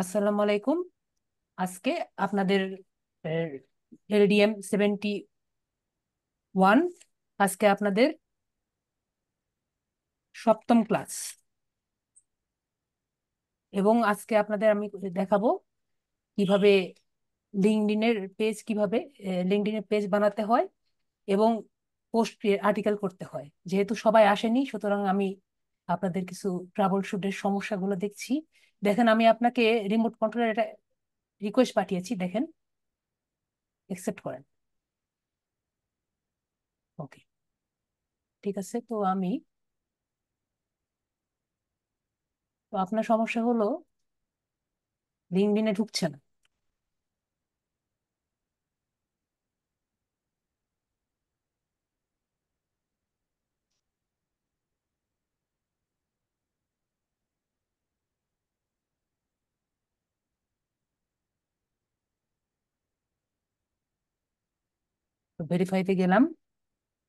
আসসালামু আলাইকুম আজকে আপনাদের এলডিএম সেভেন্টি ওয়ান আজকে আপনাদের সপ্তম ক্লাস এবং আজকে আপনাদের আমি দেখাবো কিভাবে লিঙ্কডিনের পেজ কিভাবে লিঙ্কডিনের পেজ বানাতে হয় এবং পোস্ট আর্টিকেল করতে হয় যেহেতু সবাই আসেনি সুতরাং আমি আপনাদের কিছু ট্রাবল শুটের সমস্যাগুলো দেখছি দেখেন আমি আপনাকে রিমোট কন্ট্রোলের একটা রিকোয়েস্ট পাঠিয়েছি দেখেন একসেপ্ট করেন ওকে ঠিক আছে তো আমি তো আপনার সমস্যা হলো লিঙ্কডিনে ঢুকছে না ভেরিফাইতে গেলাম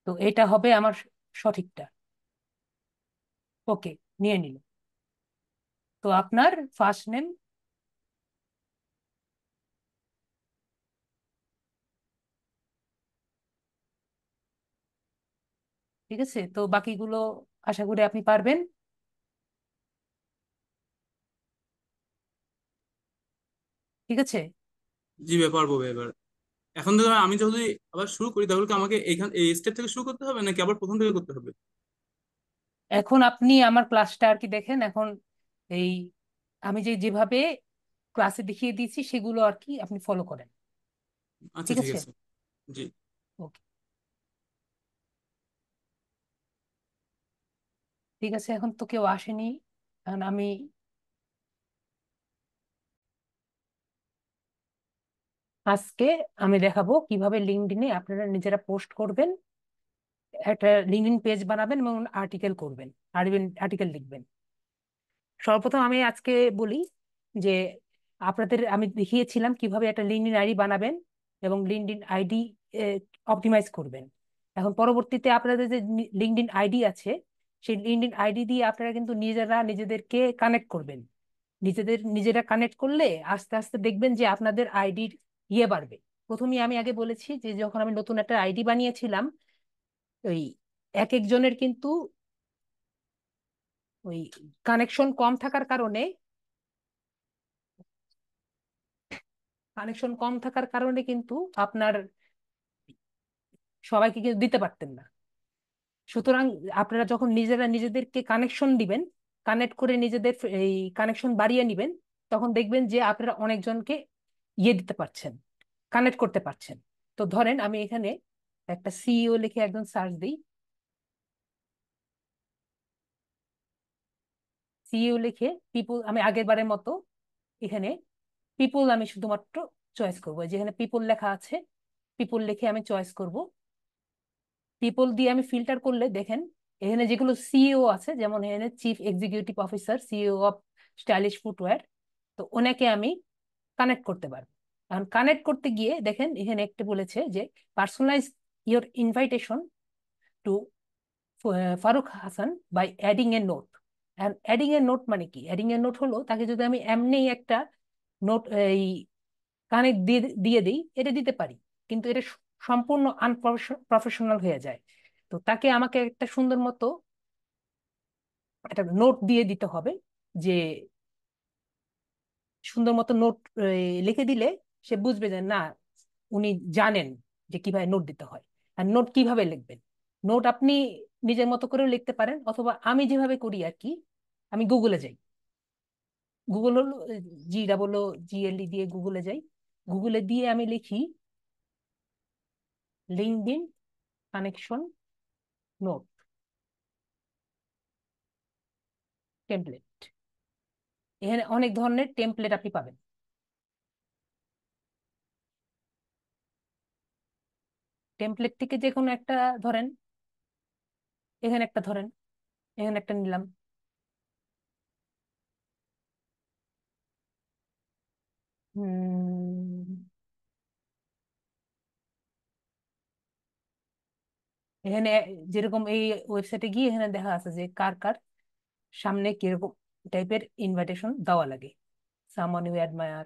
তো এটা হবে আমার সঠিকটা ওকে নিয়ে নিল তো আপনার ফার্স্ট নেম ঠিক আছে তো বাকিগুলো আশা করি আপনি পারবেন ঠিক আছে জি পারবো এবার এখন ধরো আমি যদি আবার শুরু করি তাহলে কি আমাকে এইখান এই স্টেপ থেকে শুরু করতে হবে নাকি আবার প্রথম থেকে করতে হবে এখন আপনি আমার ক্লাসটা আর কি দেখেন এখন এই আমি যে যেভাবে ক্লাসে দেখিয়ে দিয়েছি সেগুলো আর কি আপনি ফলো করেন আচ্ছা ঠিক আছে আছে জি ওকে ঠিক আছে এখন তো কেউ আসেনি এখন আমি আজকে আমি দেখাবো কিভাবে লিঙ্কডিনে আপনারা নিজেরা পোস্ট করবেন একটা লিঙ্কডিন পেজ বানাবেন এবং আর্টিকেল করবেন আর্টিকেল লিখবেন সর্বপ্রথম আমি আজকে বলি যে আপনাদের আমি দেখিয়েছিলাম কিভাবে একটা লিঙ্কডিন আইডি বানাবেন এবং লিঙ্কডিন আইডি অপটিমাইজ করবেন এখন পরবর্তীতে আপনাদের যে লিঙ্কডিন আইডি আছে সেই লিঙ্কডিন আইডি দিয়ে আপনারা কিন্তু নিজেরা নিজেদেরকে কানেক্ট করবেন নিজেদের নিজেরা কানেক্ট করলে আস্তে আস্তে দেখবেন যে আপনাদের আইডির ইয়ে বাড়বে প্রথমে আমি আগে বলেছি যে যখন আমি নতুন একটা আইডি বানিয়েছিলাম ওই এক একজনের কিন্তু ওই কানেকশন কম থাকার কারণে কানেকশন কম থাকার কারণে কিন্তু আপনার সবাইকে কিন্তু দিতে পারতেন না সুতরাং আপনারা যখন নিজেরা নিজেদেরকে কানেকশন দিবেন কানেক্ট করে নিজেদের এই কানেকশন বাড়িয়ে নিবেন তখন দেখবেন যে আপনারা অনেকজনকে ইয়ে দিতে পারছেন কানেক্ট করতে পারছেন তো ধরেন আমি এখানে একটা সিইও e লিখে একজন সার্চ দিই সিইও e লিখে পিপুল আমি আগের বারের মতো এখানে পিপুল আমি শুধুমাত্র চয়েস করব যেখানে পিপুল লেখা আছে পিপুল লিখে আমি চয়েস করব পিপুল দিয়ে আমি ফিল্টার করলে দেখেন এখানে যেগুলো সিইও e আছে যেমন এখানে chief executive officer CEO of stylish footwear তো ওনাকে আমি কানেক্ট করতে পারবে কারণ কানেক্ট করতে গিয়ে দেখেন এখানে একটি বলেছে যে personalize your invitation to Farooq Hasan by adding a note and adding a note মানে কি অ্যাডিং এ নোট হলো তাকে যদি আমি এমনি একটা নোট এই কানেক্ট দিয়ে দিয়ে দিই এটা দিতে পারি কিন্তু এটা সম্পূর্ণ আনপ্রফেশনাল হয়ে যায় তো তাকে আমাকে একটা সুন্দর মতো একটা নোট দিয়ে দিতে হবে যে সুন্দর মতো নোট লিখে দিলে সে বুঝবে যে না উনি জানেন যে কিভাবে নোট দিতে হয় আর নোট কিভাবে লিখবেন নোট আপনি নিজের মতো করেও লিখতে পারেন অথবা আমি যেভাবে করি আর কি আমি গুগলে যাই গুগল হলো জি ডাবল জিএলই দিয়ে গুগলে যাই গুগলে দিয়ে আমি লিখি ইন কানেকশন নোট টেমপ্লেট এখানে অনেক ধরনের টেমপ্লেট আপনি পাবেন টেমপ্লেট থেকে যে কোনো একটা ধরেন এখানে একটা ধরেন এখানে একটা নিলাম এখানে যেরকম এই ওয়েবসাইটে গিয়ে এখানে দেখা আছে যে কার কার সামনে কিরকম টাইপের ইনভাইটেশন দেওয়া লাগে someone you admire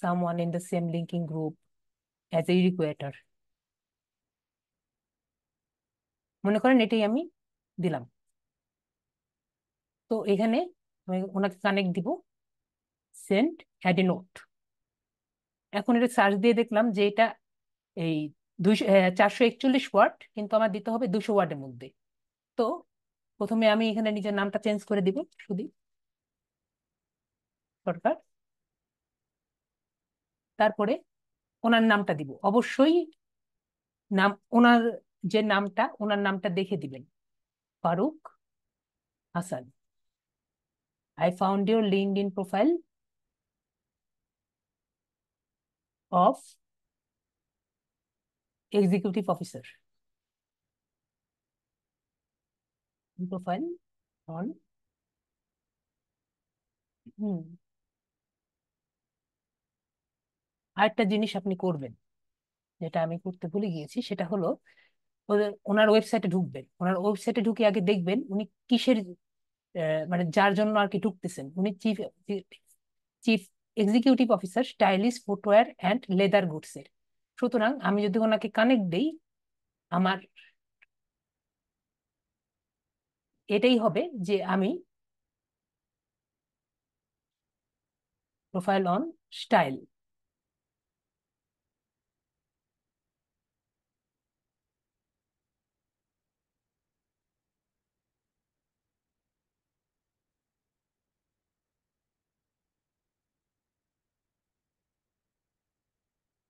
someone in the same LinkedIn group as a recruiter মনে করেন এটাই আমি দিলাম তো এখানে আমি ওনাকে কানেক্ট দিব সেন্ট হ্যাড এ নোট এখন এটা সার্চ দিয়ে দেখলাম যে এটা এই দুইশো চারশো একচল্লিশ ওয়ার্ড কিন্তু আমার দিতে হবে দুশো ওয়ার্ডের মধ্যে তো প্রথমে আমি এখানে নিজের নামটা চেঞ্জ করে দিব সুদীপ সরকার তারপরে ওনার নামটা দিব অবশ্যই নাম ওনার যে নামটা ওনার নামটা দেখে দিবেন Farooq Hasan I found your LinkedIn profile of executive officer profile on hmm আরেকটা জিনিস আপনি করবেন যেটা আমি করতে ভুলে গিয়েছি সেটা হলো ওনার ওয়েবসাইটে ঢুকবেন ওনার ওয়েবসাইটে ঢুকে আগে দেখবেন উনি কিসের মানে যার জন্য আর কি ঢুকতেছেন উনি chief chief executive officer stylish footwear and leather গুডসের সুতরাং আমি যদি ওনাকে কানেক্ট দেই আমার এটাই হবে যে আমি profile on style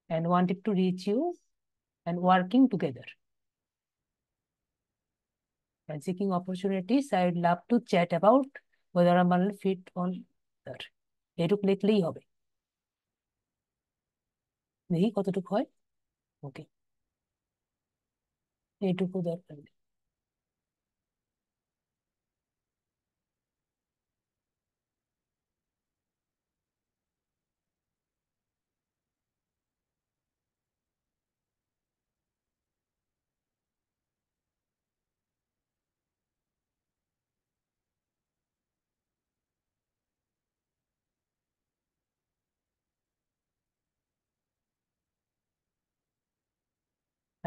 and wanted to reach you and working together and seeking opportunities. I'd love to chat about whether I'm a fit on that. এটুক লিখলেই হবে দেখি কতটুক হয় okay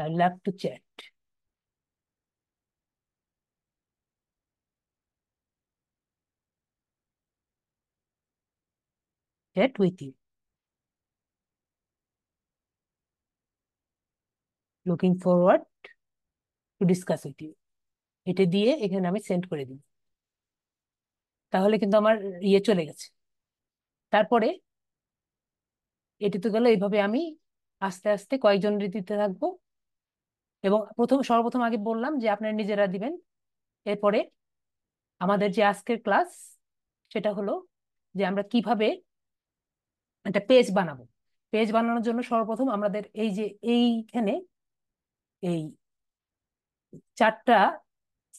I uh, love to chat. Chat with you. Looking forward to discuss with you এটা দিয়ে এখানে আমি সেন্ড করে দিই তাহলে কিন্তু আমার ইয়ে চলে গেছে তারপরে এটি তো গেল এইভাবে আমি আস্তে আস্তে কয়েকজন দিতে থাকবো এবং প্রথম সর্বপ্রথম আগে বললাম যে আপনারা নিজেরা দিবেন এরপরে আমাদের যে আজকের ক্লাস সেটা হলো যে আমরা কিভাবে একটা পেজ বানাবো পেজ বানানোর জন্য সর্বপ্রথম আমাদের এই যে এইখানে এই চারটা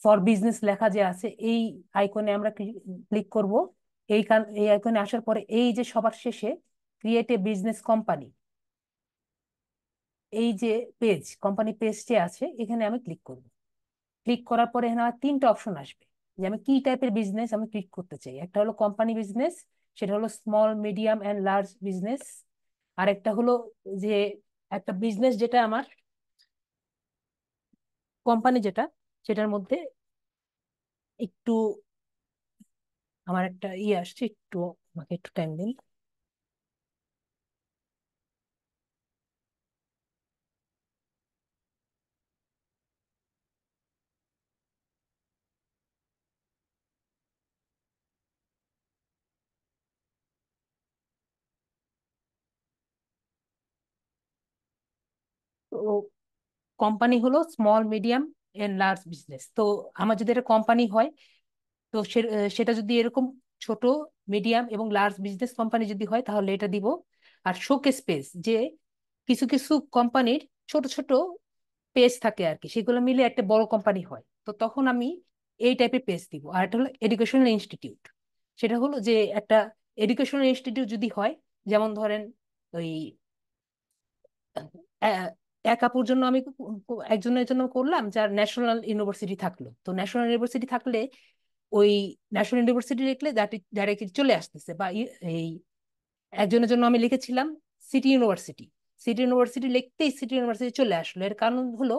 ফর বিজনেস লেখা যে আছে এই আইকনে আমরা ক্লিক করব এই এই আইকনে আসার পরে এই যে সবার শেষে ক্রিয়েট এ বিজনেস কোম্পানি এই যে পেজ কোম্পানি পেজ যে আছে এখানে আমি ক্লিক করব ক্লিক করার পরে এখানে আমার তিনটা অপশন আসবে যে আমি কি টাইপের বিজনেস আমি ক্লিক করতে চাই একটা হলো কোম্পানি বিজনেস সেটা হলো small medium and large business আর একটা হলো যে একটা বিজনেস যেটা আমার কোম্পানি যেটা সেটার মধ্যে একটু আমার একটা ইয়ে আসছে একটু আমাকে একটু টাইম দিন কোম্পানি হলো small medium and large business তো আমার যদি এটা কোম্পানি হয় তো সেটা যদি এরকম ছোট মিডিয়াম এবং লার্জ বিজনেস কোম্পানি যদি হয় তাহলে এটা দিব আর শোকেস স্পেস যে কিছু কিছু কোম্পানির ছোট ছোট পেজ থাকে আর কি সেগুলো মিলে একটা বড় কোম্পানি হয় তো তখন আমি এই টাইপের পেজ দিব আর এটা হলো এডুকেশনাল ইনস্টিটিউট সেটা হলো যে একটা এডুকেশনাল ইনস্টিটিউট যদি হয় যেমন ধরেন ওই এক আপুর জন্য আমি একজনের জন্য করলাম যার ন্যাশনাল ইউনিভার্সিটি থাকলো তো ন্যাশনাল ইউনিভার্সিটি থাকলে ওই ন্যাশনাল ইউনিভার্সিটি লিখলে ডাইরেক্ট চলে আসতেছে বা এই একজনের জন্য আমি লিখেছিলাম সিটি ইউনিভার্সিটি সিটি ইউনিভার্সিটি লিখতেই সিটি ইউনিভার্সিটি চলে আসলো এর কারণ হলো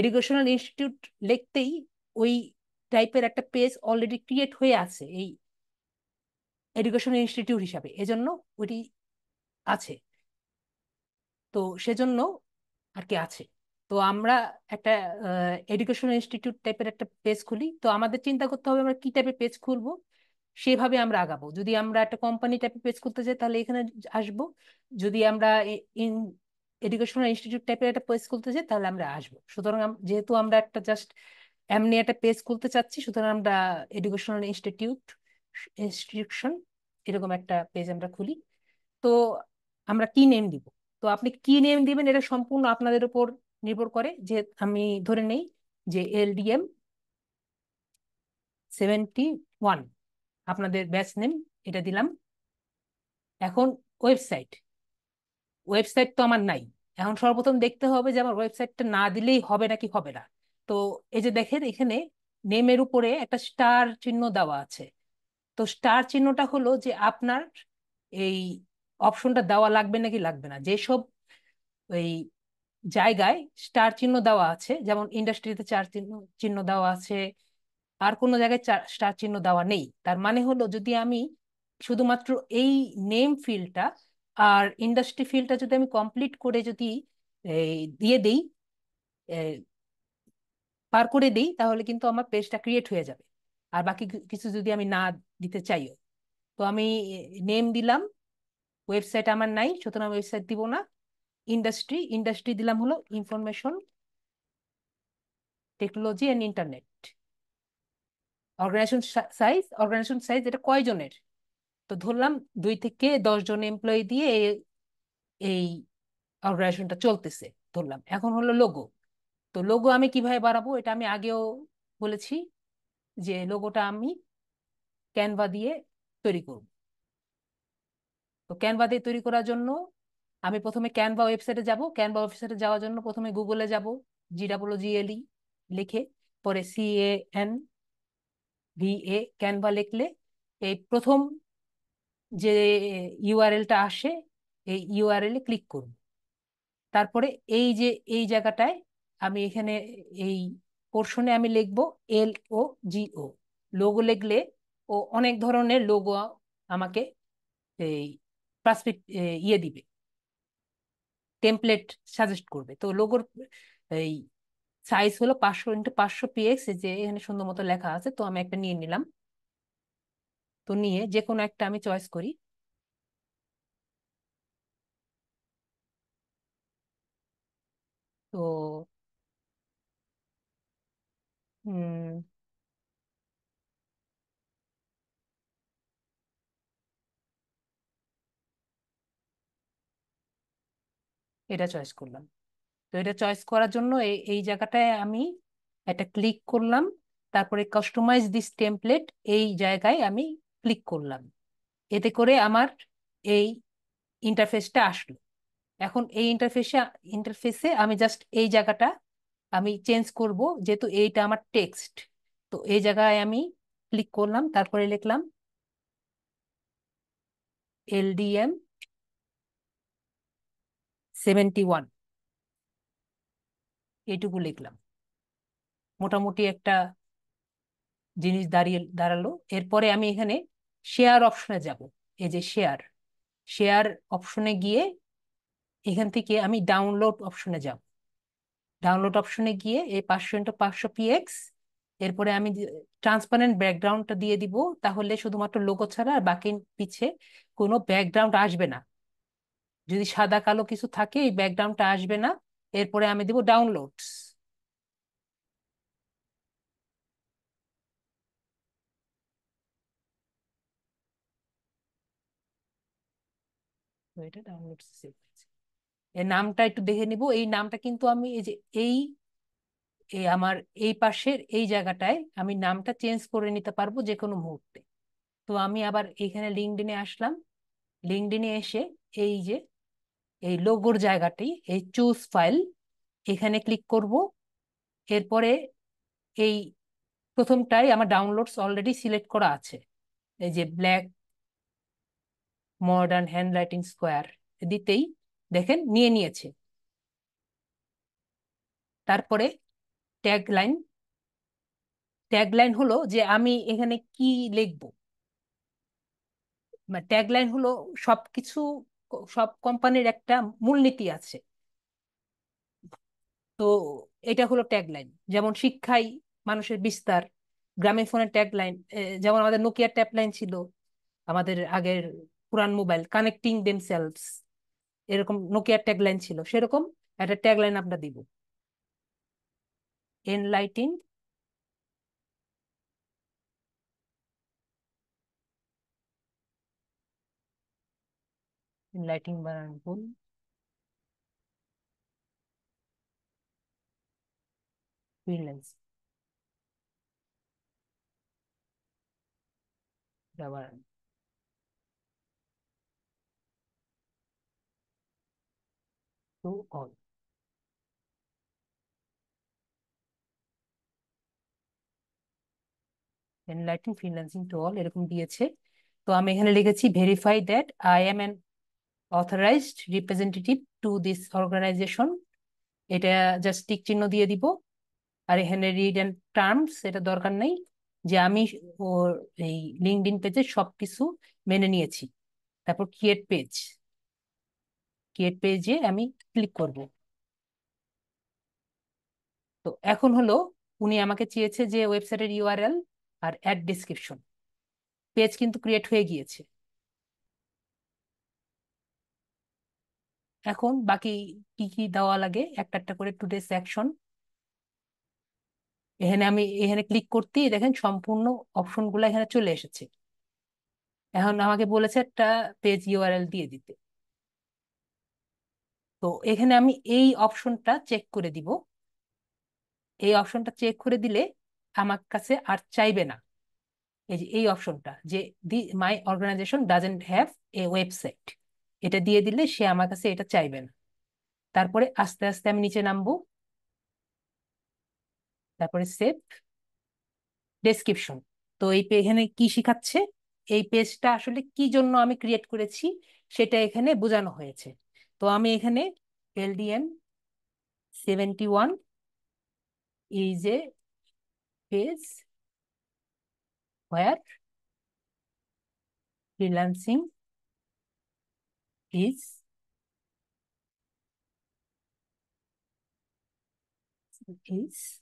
এডুকেশনাল ইনস্টিটিউট লিখতেই ওই টাইপের একটা পেজ অলরেডি ক্রিয়েট হয়ে আছে এই এডুকেশনাল ইনস্টিটিউট হিসাবে এজন্য ওটি আছে তো সেজন্য আর কি আছে তো আমরা একটা এডুকেশন ইনস্টিটিউট টাইপের একটা পেজ খুলি তো আমাদের চিন্তা করতে হবে আমরা কি টাইপের পেজ খুলবো সেভাবে আমরা আগাবো যদি আমরা একটা কোম্পানি টাইপের পেজ করতে চাই তাহলে এখানে আসবো যদি আমরা ইন এডুকেশনাল ইনস্টিটিউট টাইপের একটা পেজ খুলতে চাই তাহলে আমরা আসবো সুতরাং যেহেতু আমরা একটা জাস্ট এমনি একটা পেজ খুলতে চাচ্ছি সুতরাং আমরা এডুকেশনাল ইনস্টিটিউট ইনস্টিটিউশন এরকম একটা পেজ আমরা খুলি তো আমরা কি নেম দিব তো আপনি কি নেম দিবেন এটা সম্পূর্ণ আপনাদের উপর নির্ভর করে যে আমি ধরে নেই যে এলডিএম সেভেন্টি ওয়ান আপনাদের ব্যাচ নেম এটা দিলাম এখন ওয়েবসাইট ওয়েবসাইট তো আমার নাই এখন সর্বপ্রথম দেখতে হবে যে আমার ওয়েবসাইটটা না দিলেই হবে নাকি হবে না তো এই যে দেখেন এখানে নেমের উপরে একটা স্টার চিহ্ন দেওয়া আছে তো স্টার চিহ্নটা হলো যে আপনার এই অপশনটা দেওয়া লাগবে নাকি লাগবে না যেসব ওই জায়গায় স্টার চিহ্ন দেওয়া আছে যেমন ইন্ডাস্ট্রিতে চার চিহ্ন চিহ্ন দেওয়া আছে আর কোনো জায়গায় স্টার চিহ্ন দেওয়া নেই তার মানে হলো যদি আমি শুধুমাত্র এই নেম ফিল্ডটা আর ইন্ডাস্ট্রি ফিল্ডটা যদি আমি কমপ্লিট করে যদি দিয়ে দিই পার করে দিই তাহলে কিন্তু আমার পেজটা ক্রিয়েট হয়ে যাবে আর বাকি কিছু যদি আমি না দিতে চাইও তো আমি নেম দিলাম ওয়েবসাইট আমার নাই সুতরাং ওয়েবসাইট দিব না ইন্ডাস্ট্রি ইন্ডাস্ট্রি দিলাম হলো information technology and internet organization size organization size এটা কয়জনের তো ধরলাম দুই থেকে দশজন এমপ্লয়ি দিয়ে এই অর্গানাইজেশনটা চলতেছে ধরলাম এখন হলো লোগো তো লোগো আমি কিভাবে বাড়াবো এটা আমি আগেও বলেছি যে লোগোটা আমি ক্যানভা দিয়ে তৈরি করব তো ক্যানভা দিয়ে তৈরি করার জন্য আমি প্রথমে ক্যানভা ওয়েবসাইটে যাব ক্যানভা ওয়েবসাইটে যাওয়ার জন্য প্রথমে গুগলে যাব জি ডাবল জিএলই লিখে পরে C A N V A Canva লিখলে এই প্রথম যে ইউআরএলটা আসে এই এ ক্লিক করব তারপরে এই যে এই জায়গাটায় আমি এখানে এই পোর্শনে আমি লিখব এল ও জি ও লোগো লিখলে ও অনেক ধরনের লোগো আমাকে এই পার্সপেক্ট ইয়ে দিবে টেমপ্লেট সাজেস্ট করবে তো লোগোর এই সাইজ হলো পাঁচশো ইন্টু পাঁচশো পিএক্স যে এখানে সুন্দর মতো লেখা আছে তো আমি একটা নিয়ে নিলাম তো নিয়ে যে কোনো একটা আমি চয়েস করি তো হুম এটা চয়েস করলাম তো এটা চয়েস করার জন্য এই জায়গাটায় আমি একটা ক্লিক করলাম তারপরে কাস্টমাইজ দিস টেমপ্লেট এই জায়গায় আমি ক্লিক করলাম এতে করে আমার এই ইন্টারফেসটা আসলো এখন এই ইন্টারফেসে ইন্টারফেসে আমি জাস্ট এই জায়গাটা আমি চেঞ্জ করব যেহেতু এইটা আমার টেক্সট তো এই জায়গায় আমি ক্লিক করলাম তারপরে লিখলাম এলডিএম সেভেন্টি ওয়ান এইটুকু লিখলাম মোটামুটি একটা জিনিস দাঁড়িয়ে দাঁড়ালো এরপরে আমি এখানে শেয়ার অপশনে যাব এই যে শেয়ার শেয়ার অপশনে গিয়ে এখান থেকে আমি ডাউনলোড অপশনে যাব ডাউনলোড অপশনে গিয়ে এই পাঁচশো ইন্টু পাঁচশো পিএক্স এরপরে আমি ট্রান্সপারেন্ট ব্যাকগ্রাউন্ডটা দিয়ে দিব তাহলে শুধুমাত্র লোক ছাড়া আর বাকি পিছে কোনো ব্যাকগ্রাউন্ড আসবে না যদি সাদা কালো কিছু থাকে এই ব্যাকগ্রাউন্ডটা আসবে না এরপরে আমি দিব ডাউনলোডস এটা ডাউনলোড সেভ নামটা একটু দেখে নিব এই নামটা কিন্তু আমি এই যে এই এই আমার এই পাশের এই জায়গাটায় আমি নামটা চেঞ্জ করে নিতে পারবো যে কোনো মুহূর্তে তো আমি আবার এখানে লিঙ্কডিনে আসলাম লিঙ্কডিনে এসে এই যে এই লোগোর জায়গাটি এই চুজ ফাইল এখানে ক্লিক করব এরপরে এই প্রথমটাই আমার ডাউনলোডস অলরেডি সিলেক্ট করা আছে এই যে black modern handwriting square দিতেই দেখেন নিয়ে নিয়েছে তারপরে ট্যাগ লাইন ট্যাগ লাইন হলো যে আমি এখানে কি লিখব ট্যাগ মানে লাইন হলো সবকিছু সব কোম্পানির একটা মূলনীতি আছে তো এটা হলো ট্যাগলাইন যেমন শিক্ষাই মানুষের বিস্তার গ্রামে ফোনের ট্যাগলাইন যেমন আমাদের নোকিয়ার ট্যাপলাইন ছিল আমাদের আগের পুরান মোবাইল কানেক্টিং দেমসেলভস এরকম নোকিয়ার ট্যাগলাইন ছিল সেরকম একটা ট্যাগলাইন আমরা দিব enlightening lighting bar and pull. Green lens. Rubber. So on. To all এরকম দিয়েছে তো আমি এখানে লিখেছি verify that I am an authorized representative to this organization এটা জাস্ট টিক চিহ্ন দিয়ে দিব আর এখানে রিড অ্যান্ড টার্মস এটা দরকার নেই যে আমি ওর এই ইন পেজে সব কিছু মেনে নিয়েছি তারপর ক্রিয়েট পেজ ক্রিয়েট পেজে আমি ক্লিক করব তো এখন হলো উনি আমাকে চেয়েছে যে ওয়েবসাইটের ইউআরএল আর অ্যাড ডিসক্রিপশন পেজ কিন্তু ক্রিয়েট হয়ে গিয়েছে এখন বাকি কি কি দেওয়া লাগে একটা একটা করে টুডে সেকশন এখানে আমি এখানে ক্লিক করতেই দেখেন সম্পূর্ণ অপশনগুলো এখানে চলে এসেছে এখন আমাকে বলেছে একটা পেজ ইউআরএল দিয়ে দিতে তো এখানে আমি এই অপশনটা চেক করে দিব এই অপশনটা চেক করে দিলে আমার কাছে আর চাইবে না এই যে এই অপশনটা যে the my organization doesn't have a website এটা দিয়ে দিলে সে আমার কাছে এটা চাইবে না তারপরে আস্তে আস্তে আমি নিচে নামবো তারপরে সেভ ডেসক্রিপশন তো এই এখানে কি শিখাচ্ছে এই পেজটা আসলে কি জন্য আমি ক্রিয়েট করেছি সেটা এখানে বোঝানো হয়েছে তো আমি এখানে LDM seventy one is a page where freelancing Is Is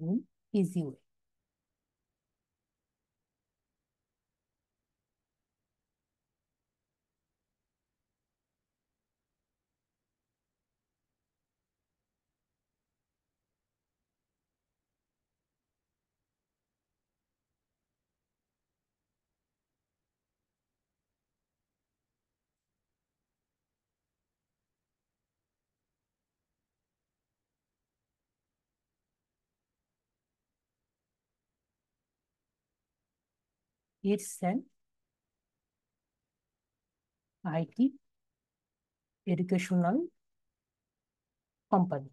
mm. easy way. itself. IT educational company.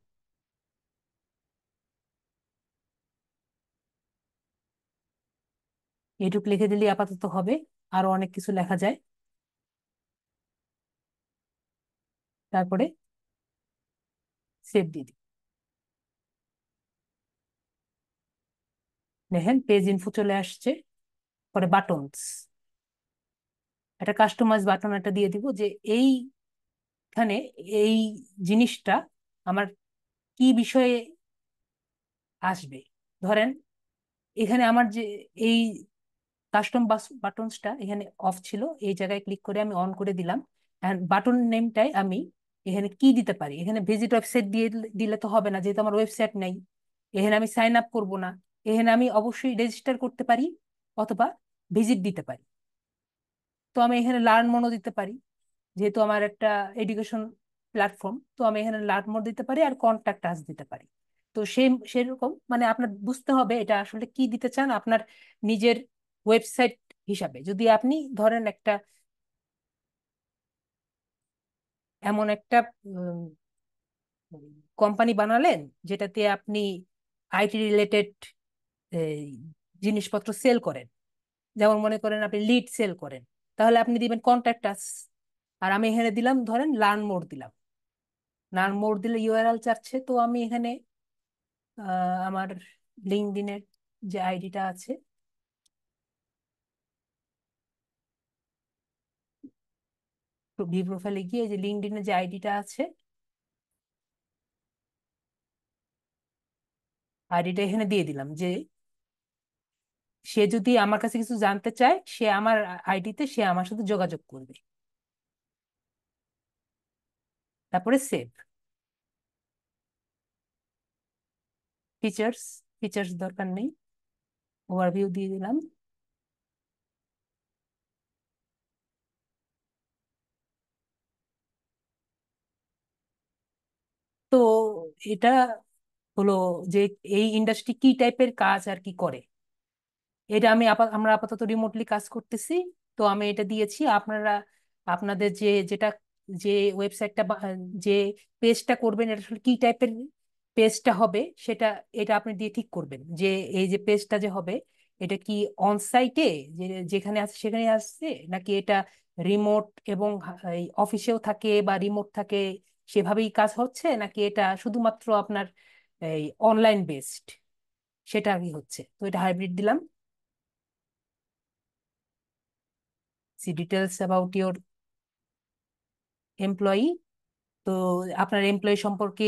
এটুক লিখে দিলে আপাতত হবে আরো অনেক কিছু লেখা যায় তারপরে সেভ দিদি দিই দেখেন পেজ ইনফো চলে আসছে পরে বাটনস একটা কাস্টমাইজ বাটন একটা দিয়ে দিব যে এইখানে এই জিনিসটা আমার কি বিষয়ে আসবে ধরেন এখানে আমার যে এই কাস্টম বাটনসটা এখানে অফ ছিল এই জায়গায় ক্লিক করে আমি অন করে দিলাম অ্যান্ড বাটন নেমটাই আমি এখানে কি দিতে পারি এখানে ভিজিট ওয়েবসাইট দিয়ে দিলে তো হবে না যেহেতু আমার ওয়েবসাইট নেই এখানে আমি সাইন আপ করবো না এখানে আমি অবশ্যই রেজিস্টার করতে পারি অথবা ভিজিট দিতে পারি তো আমি এখানে লার্ন মোড দিতে পারি যেহেতু আমার একটা এডুকেশন প্ল্যাটফর্ম তো আমি এখানে লার্ন মোড দিতে পারি আর কন্ট্যাক্ট আস দিতে পারি তো সেই সেরকম মানে আপনার বুঝতে হবে এটা আসলে কি দিতে চান আপনার নিজের ওয়েবসাইট হিসাবে যদি আপনি ধরেন একটা এমন একটা কোম্পানি বানালেন যেটাতে আপনি আইটি রিলেটেড জিনিসপত্র সেল করেন যেমন মনে করেন আপনি লিড সেল করেন তাহলে আপনি দিবেন কন্ট্যাক্ট আস আর আমি এখানে দিলাম ধরেন লার্ন মোড দিলাম লার্ন মোড দিলে ইউআরএল চাচ্ছে তো আমি এখানে আমার লিঙ্কডিনের যে আইডিটা আছে ভি প্রোফাইলে গিয়ে যে লিঙ্কডিনের যে আইডিটা আছে আইডিটা এখানে দিয়ে দিলাম যে সে যদি আমার কাছে কিছু জানতে চায় সে আমার আইডিতে সে আমার সাথে যোগাযোগ করবে তারপরে সেভ ফিচার্স ফিচার্স দরকার নেই ওভারভিউ দিয়ে দিলাম তো এটা হলো যে এই ইন্ডাস্ট্রি কি টাইপের কাজ আর কি করে এটা আমি আমরা আপাতত রিমোটলি কাজ করতেছি তো আমি এটা দিয়েছি আপনারা আপনাদের যে যেটা যে ওয়েবসাইটটা যে পেজটা করবেন এটা আসলে কি টাইপের পেজটা হবে সেটা এটা আপনি দিয়ে ঠিক করবেন যে এই যে পেজটা যে হবে এটা কি অন সাইটে যেখানে আছে সেখানে আসছে নাকি এটা রিমোট এবং অফিসেও থাকে বা রিমোট থাকে সেভাবেই কাজ হচ্ছে নাকি এটা শুধুমাত্র আপনার এই অনলাইন বেসড সেটা আর কি হচ্ছে তো এটা হাইব্রিড দিলাম see details about your employee তো আপনার এমপ্লয়ি সম্পর্কে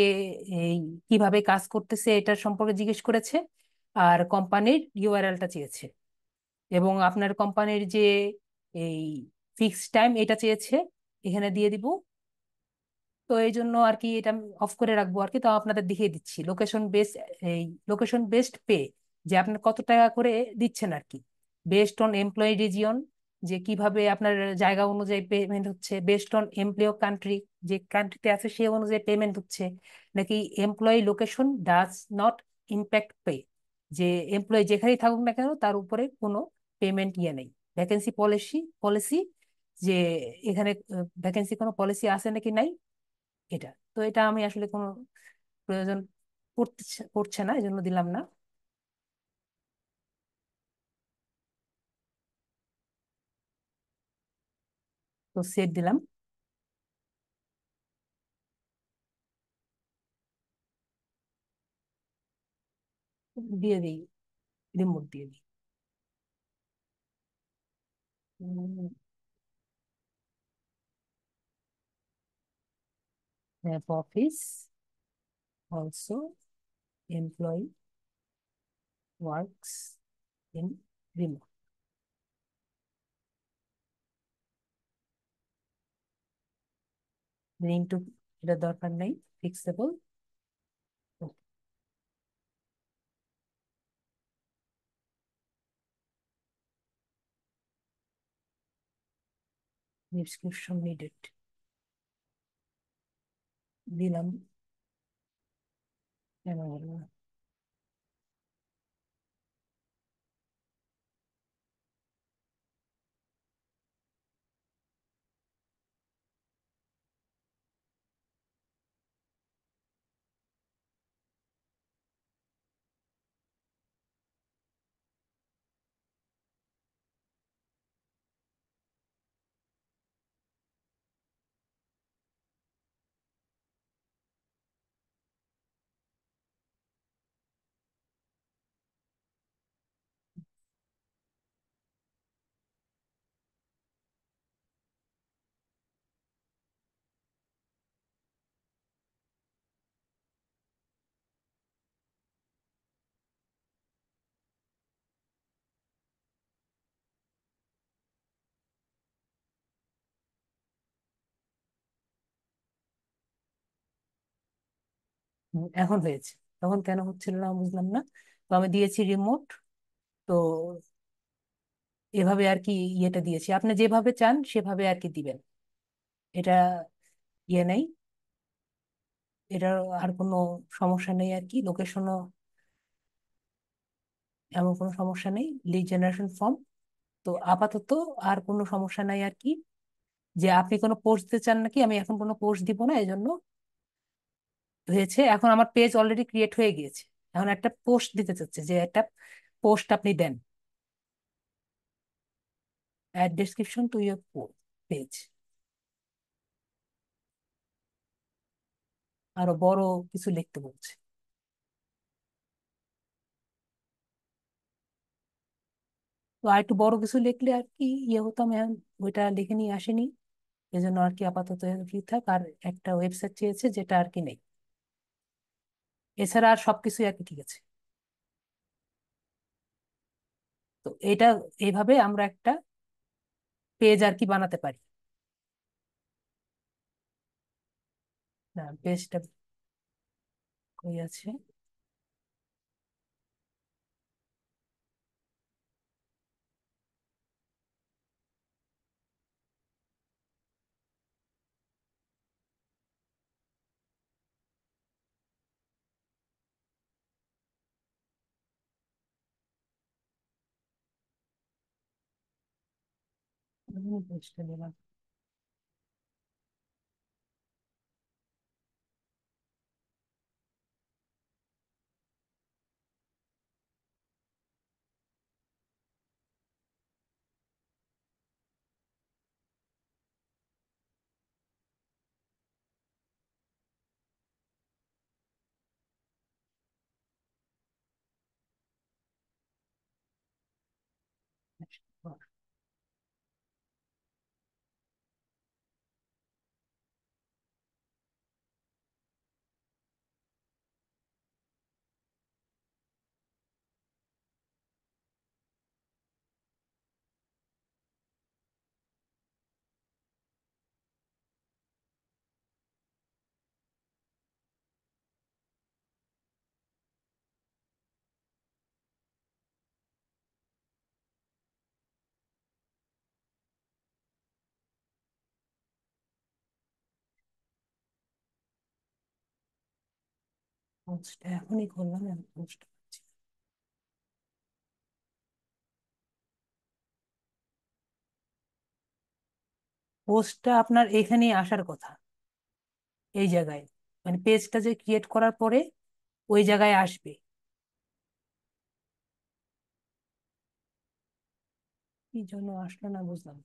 কিভাবে কাজ করতেছে এটার সম্পর্কে জিজ্ঞেস করেছে আর কোম্পানির ইউআরএলটা চেয়েছে এবং আপনার কোম্পানির যে এই ফিক্স টাইম এটা চেয়েছে এখানে দিয়ে দিব তো এই জন্য আর কি এটা অফ করে রাখবো আর কি তাও আপনাদের দেখিয়ে দিচ্ছি লোকেশন বেস্ট এই লোকেশন বেসড পে যে আপনার কত টাকা করে দিচ্ছেন আর কি বেস্ট অন এমপ্লয়ি রিজিয়ন যে কিভাবে আপনার জায়গা অনুযায়ী পেমেন্ট হচ্ছে বেস্ট অন এমপ্লয় কান্ট্রি যে কান্ট্রিতে আছে সে অনুযায়ী পেমেন্ট হচ্ছে নাকি employee location does not impact pay যে এমপ্লয় যেখানেই থাকুক না কেন তার উপরে কোনো পেমেন্ট ইয়ে নেই ভ্যাকেন্সি পলিসি পলিসি যে এখানে ভ্যাকেন্সি কোনো পলিসি আছে নাকি নাই এটা তো এটা আমি আসলে কোনো প্রয়োজন পড়তে পড়ছে না এই জন্য দিলাম না তো সেট দিলাম দিয়ে দিই রিমোট দিয়ে দিই office also employee works in remote. Name to এটা দরকার নাই ফিক্সেবল description needed. দিলাম এখন হয়েছে তখন কেন হচ্ছিল না বুঝলাম না তো আমি দিয়েছি রিমোট তো এভাবে আর কি ইয়েটা দিয়েছি আপনি যেভাবে চান সেভাবে আর কি দিবেন এটা ইয়ে নেই এটার আর কোনো সমস্যা নেই আর কি লোকেশনও এমন কোনো সমস্যা নেই লিড জেনারেশন ফর্ম তো আপাতত আর কোনো সমস্যা নাই আর কি যে আপনি কোনো পোস্ট দিতে চান নাকি আমি এখন কোনো পোস্ট দিব না এজন্য হয়েছে এখন আমার পেজ অলরেডি ক্রিয়েট হয়ে গিয়েছে এখন একটা পোস্ট দিতে চাচ্ছে যে একটা পোস্ট আপনি দেন add description to your page আরো বড় কিছু লিখতে বলছে তো আর একটু বড় কিছু লিখলে আর কি ইয়ে হতাম এখন ওইটা লিখে নিয়ে আসেনি এজন্য আর কি আপাতত ফ্রি থাক আর একটা ওয়েবসাইট চেয়েছে যেটা আর কি নেই এছাড়া আর সবকিছুই আর কি ঠিক আছে তো এটা এইভাবে আমরা একটা পেজ আর কি বানাতে পারি না পেজটা কই আছে Cumhurbaşkanı var. পোস্টটা এখনই করলাম পোস্টটা আপনার এখানেই আসার কথা এই জায়গায় মানে পেজটা যে ক্রিয়েট করার পরে ওই জায়গায় আসবে কি জন্য আসলো না বুঝলাম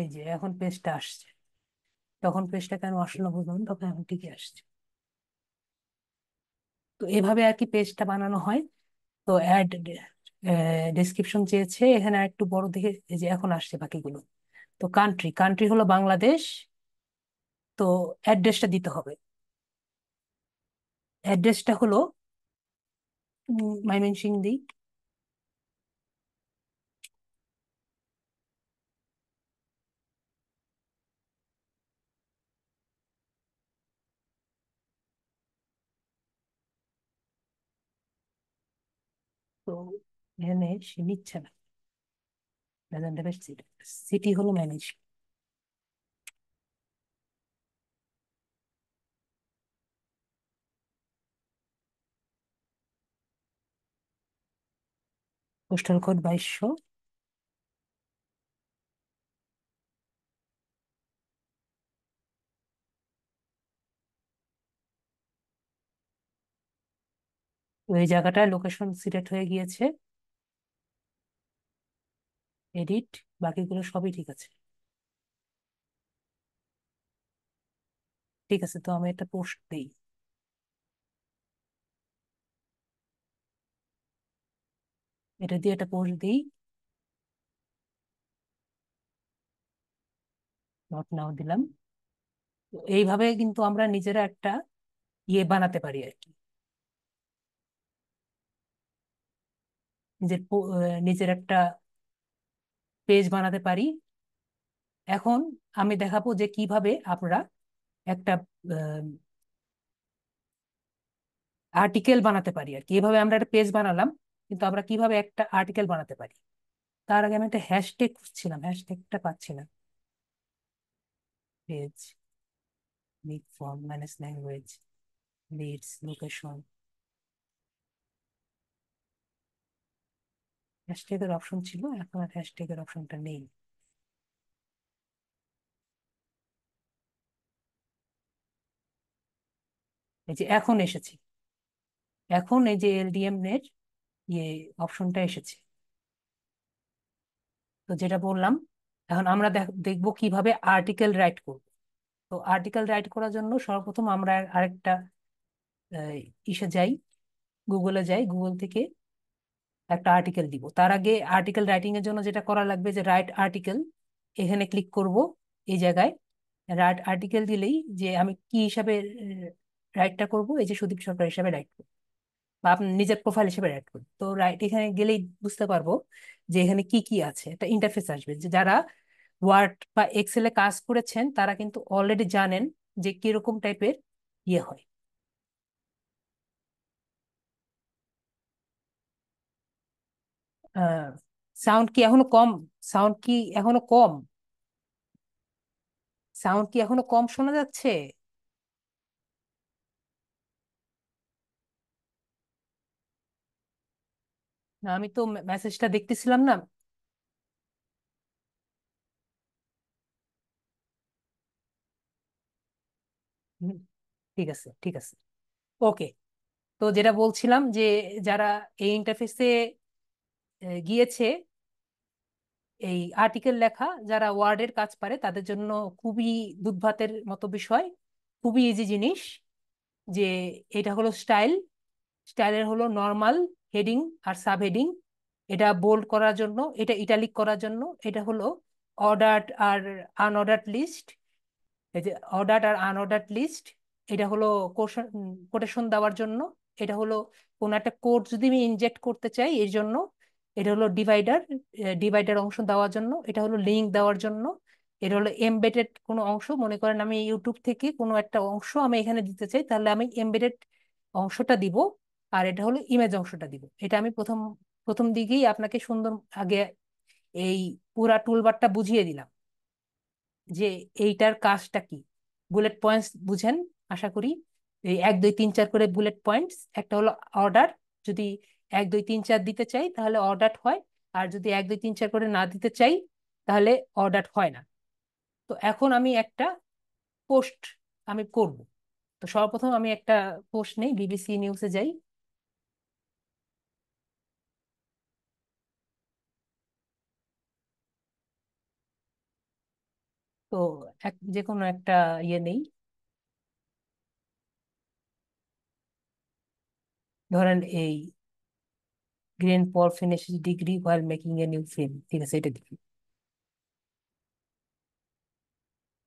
এই যে এখন পেজটা আসছে তখন পেস্টটা কেন আসলো বুঝলাম তখন এখন ঠিকই আসছে তো এভাবে আর কি পেজটা বানানো হয় তো অ্যাড ডেসক্রিপশন চেয়েছে এখানে একটু বড় দেখে এই যে এখন আসছে বাকিগুলো তো কান্ট্রি কান্ট্রি হলো বাংলাদেশ তো অ্যাড্রেসটা দিতে হবে অ্যাড্রেসটা হলো ময়মনসিং দিই তো এখানে সে নিচ্ছে না প্রেজেন্ট সিটি সিটি হলো ম্যানেজ পোস্টাল কোড বাইশশো এই জায়গাটায় লোকেশন সিলেক্ট হয়ে গিয়েছে এডিট বাকিগুলো সবই ঠিক আছে ঠিক আছে তো আমি একটা পোস্ট দিই এটা দিয়ে একটা পোস্ট দিই নট নাও দিলাম এইভাবে কিন্তু আমরা নিজেরা একটা ইয়ে বানাতে পারি আর কি নিজের নিজের একটা পেজ বানাতে পারি এখন আমি দেখাবো যে কিভাবে আপনারা একটা আর্টিকেল বানাতে পারি আর কি এভাবে আমরা একটা পেজ বানালাম কিন্তু আমরা কিভাবে একটা আর্টিকেল বানাতে পারি তার আগে আমি একটা হ্যাশট্যাগ খুঁজছিলাম হ্যাশট্যাগটা পাচ্ছি না পেজ নিক form manage language needs location হ্যাশট্যাগের অপশন ছিল এখন আর হ্যাশট্যাগের অপশনটা নেই এই যে এখন এসেছে এখন এই যে এলডিএম নেট ইয়ে অপশনটা এসেছে তো যেটা বললাম এখন আমরা দেখব কিভাবে আর্টিকেল রাইট করব তো আর্টিকেল রাইট করার জন্য সর্বপ্রথম আমরা আরেকটা ইসে যাই গুগলে যাই গুগল থেকে একটা আর্টিকেল দিব তার আগে আর্টিকেল রাইটিং এর জন্য যেটা করা লাগবে যে রাইট আর্টিকেল এখানে ক্লিক করব এই জায়গায় রাইট আর্টিকেল দিলেই যে আমি কি হিসাবে রাইটটা করব এই যে সুদীপ সরকার হিসাবে রাইট করব বা আপনি নিজের প্রোফাইল হিসেবে রাইট করুন তো রাইট এখানে গেলেই বুঝতে পারবো যে এখানে কি কি আছে একটা ইন্টারফেস আসবে যে যারা ওয়ার্ড বা এক্সেলে কাজ করেছেন তারা কিন্তু অলরেডি জানেন যে কিরকম টাইপের ইয়ে হয় সাউন্ড কি এখনো কম সাউন্ড কি এখনো কম সাউন্ড কি এখনো কম শোনা যাচ্ছে না আমি তো মেসেজটা দেখতেছিলাম না ঠিক আছে ঠিক আছে ওকে তো যেটা বলছিলাম যে যারা এই ইন্টারফেসে গিয়েছে এই আর্টিকেল লেখা যারা ওয়ার্ডের কাজ পারে তাদের জন্য খুবই দুধভাতের মতো বিষয় খুবই ইজি জিনিস যে এটা হলো স্টাইল স্টাইলের হলো নর্মাল হেডিং আর সাব হেডিং এটা বোল্ড করার জন্য এটা ইটালিক করার জন্য এটা হলো অর্ডার্ড আর আনঅর্ডার্ড লিস্ট এই যে অর্ডার্ড আর আনঅর্ডার্ড লিস্ট এটা হলো কোশন কোটেশন দেওয়ার জন্য এটা হলো কোনো একটা কোড যদি আমি ইনজেক্ট করতে চাই এর জন্য এটা হলো ডিভাইডার ডিভাইডার অংশ দেওয়ার জন্য এটা হলো লিঙ্ক দেওয়ার জন্য এটা হলো এমবেডেড কোনো অংশ মনে করেন আমি ইউটিউব থেকে কোনো একটা অংশ আমি এখানে দিতে চাই তাহলে আমি এমবেডেড অংশটা দিব আর এটা হলো ইমেজ অংশটা দিব এটা আমি প্রথম প্রথম দিকেই আপনাকে সুন্দর আগে এই পুরা টুলবারটা বুঝিয়ে দিলাম যে এইটার কাজটা কি বুলেট পয়েন্টস বুঝেন আশা করি এই এক দুই তিন চার করে বুলেট পয়েন্টস একটা হলো অর্ডার যদি এক দুই তিন চার দিতে চাই তাহলে অর্ডার হয় আর যদি এক দুই তিন চার করে না দিতে চাই তাহলে অর্ডার হয় না তো এখন আমি একটা পোস্ট আমি করব তো সর্বপ্রথম আমি একটা পোস্ট নেই বিবিসি নিউজে যাই তো এক যে কোনো একটা ইয়ে নেই ধরেন এই গ্রেন পর finish degree while making a new film ঠিক আছে এটা দেখি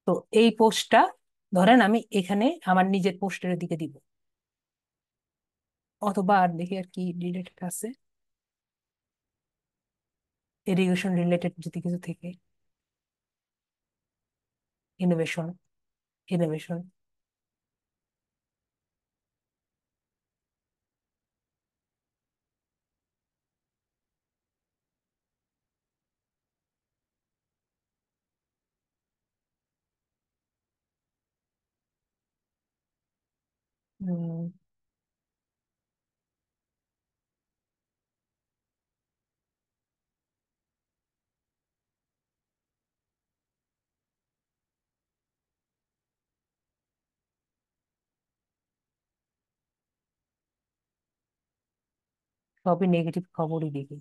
তো এই পোস্টটা ধরেন আমি এখানে আমার নিজের পোস্টের দিকে দিব অথবা আর দেখি আর কি রিলেটেড আছে ইরিগেশন রিলেটেড যদি কিছু থেকে ইনোভেশন ইনোভেশন সবই নেগেটিভ খবরই দেখি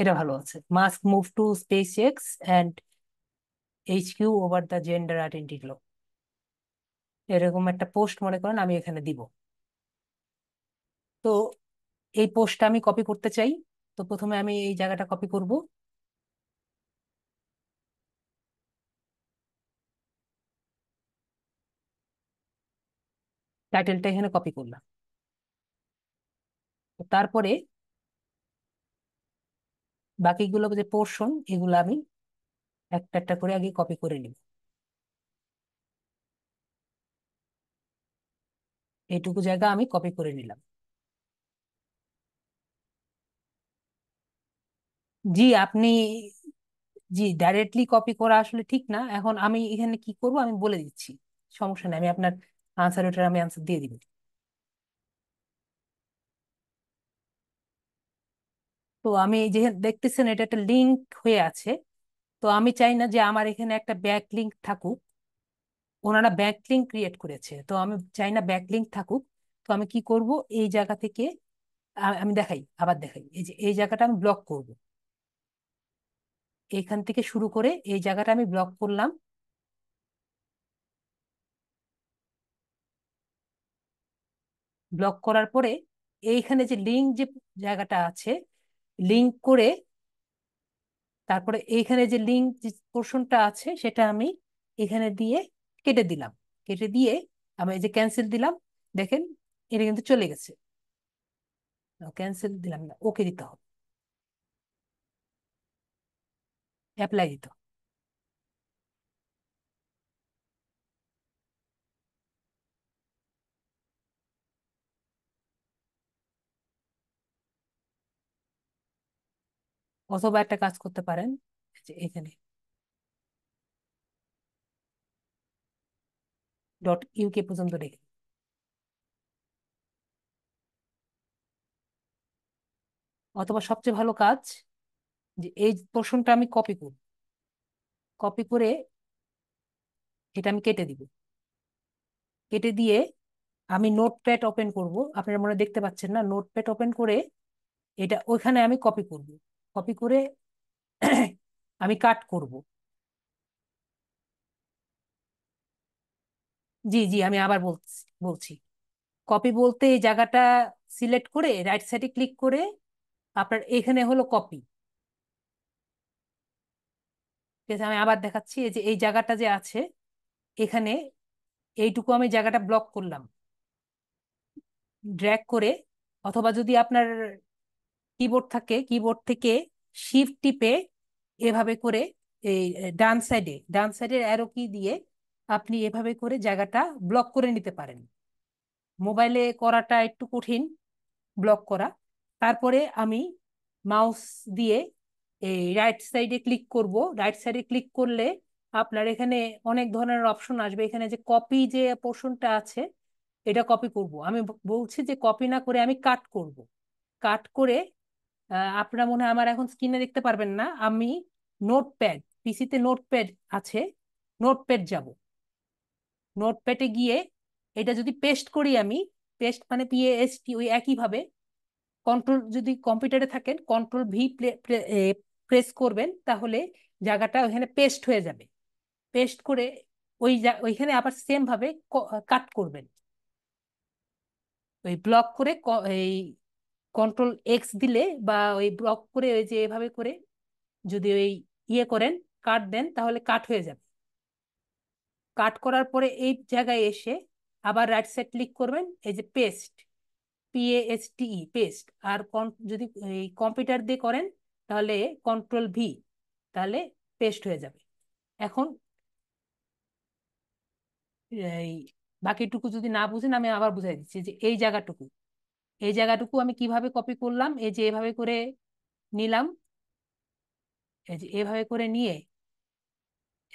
এটা ভালো আছে Musk move to SpaceX and HQ over the gender identity law এরকম একটা পোস্ট মনে করেন আমি এখানে দিব তো এই পোস্টটা আমি কপি করতে চাই তো প্রথমে আমি এই জায়গাটা কপি করব টাইটেলটা এখানে কপি করলাম তারপরে বাকিগুলো যে পোর্শন এগুলো আমি একটা একটা করে আগে কপি করে নিব এইটুকু জায়গা আমি কপি করে নিলাম জি আপনি জি ডাইরেক্টলি কপি করা আসলে ঠিক না এখন আমি এখানে কি করব আমি বলে দিচ্ছি সমস্যা নেই আমি আপনার আনসার ওটার আমি আনসার দিয়ে দিব তো আমি যে দেখতেছেন এটা একটা লিঙ্ক হয়ে আছে তো আমি চাই না যে আমার এখানে একটা ব্যাক লিঙ্ক থাকুক ওনারা ব্যাক লিঙ্ক ক্রিয়েট করেছে তো আমি চাই না ব্যাক লিঙ্ক থাকুক তো আমি কি করব এই জায়গা থেকে আমি দেখাই আবার দেখাই এই যে এই জায়গাটা আমি ব্লক করব এখান থেকে শুরু করে এই জায়গাটা আমি ব্লক করলাম ব্লক করার পরে এইখানে যে লিঙ্ক যে জায়গাটা আছে লিঙ্ক করে তারপরে এইখানে যে লিঙ্ক পোর্শনটা আছে সেটা আমি এখানে দিয়ে কেটে দিলাম কেটে দিয়ে আমি এই যে ক্যান্সেল দিলাম দেখেন এটা কিন্তু চলে গেছে ক্যান্সেল দিলাম না ওকে দিতে হবে অ্যাপ্লাই দিতে হবে অথবা একটা কাজ করতে পারেন যে এখানে ডট ইউকে পর্যন্ত রেখে অথবা সবচেয়ে ভালো কাজ যে এই পোর্শনটা আমি কপি করব কপি করে এটা আমি কেটে দিব কেটে দিয়ে আমি নোটপ্যাড ওপেন করব আপনারা মনে দেখতে পাচ্ছেন না নোটপ্যাড ওপেন করে এটা ওইখানে আমি কপি করব কপি করে আমি কাট করব জি জি আমি আবার বলছি বলছি কপি বলতে এই জায়গাটা সিলেক্ট করে রাইট সাইডে ক্লিক করে আপনার এখানে হলো কপি ঠিক আছে আমি আবার দেখাচ্ছি এই যে এই জায়গাটা যে আছে এখানে এইটুকু আমি জায়গাটা ব্লক করলাম ড্র্যাগ করে অথবা যদি আপনার কিবোর্ড থাকে কিবোর্ড থেকে শিফট টিপে এভাবে করে এই ডান সাইডে ডান সাইডের অ্যারো কি দিয়ে আপনি এভাবে করে জায়গাটা ব্লক করে নিতে পারেন মোবাইলে করাটা একটু কঠিন ব্লক করা তারপরে আমি মাউস দিয়ে এই রাইট সাইডে ক্লিক করব রাইট সাইডে ক্লিক করলে আপনার এখানে অনেক ধরনের অপশন আসবে এখানে যে কপি যে পোর্শনটা আছে এটা কপি করব আমি বলছি যে কপি না করে আমি কাট করব কাট করে আপনারা মনে হয় আমার এখন স্ক্রিনে দেখতে পারবেন না আমি নোটপ্যাড পিসিতে নোটপ্যাড আছে নোটপ্যাড যাব নোটপ্যাডে গিয়ে এটা যদি পেস্ট করি আমি পেস্ট মানে পিএএসটি ওই একইভাবে কন্ট্রোল যদি কম্পিউটারে থাকেন কন্ট্রোল ভি প্রেস করবেন তাহলে জায়গাটা ওইখানে পেস্ট হয়ে যাবে পেস্ট করে ওই ওইখানে আবার সেমভাবে কাট করবেন ওই ব্লক করে এই কন্ট্রোল এক্স দিলে বা ওই ব্লক করে ওই যে এভাবে করে যদি ওই ইয়ে করেন কাট দেন তাহলে কাট হয়ে যাবে কাট করার পরে এই জায়গায় এসে আবার রাইট সাইড ক্লিক করবেন এই যে পেস্ট পিএএসটিই পেস্ট আর যদি এই কম্পিউটার দিয়ে করেন তাহলে কন্ট্রোল ভি তাহলে পেস্ট হয়ে যাবে এখন এই বাকিটুকু যদি না বুঝেন আমি আবার বুঝাই দিচ্ছি যে এই জায়গাটুকু এই জায়গাটুকু আমি কিভাবে কপি করলাম এই যে এভাবে করে নিলাম এই যে এভাবে করে নিয়ে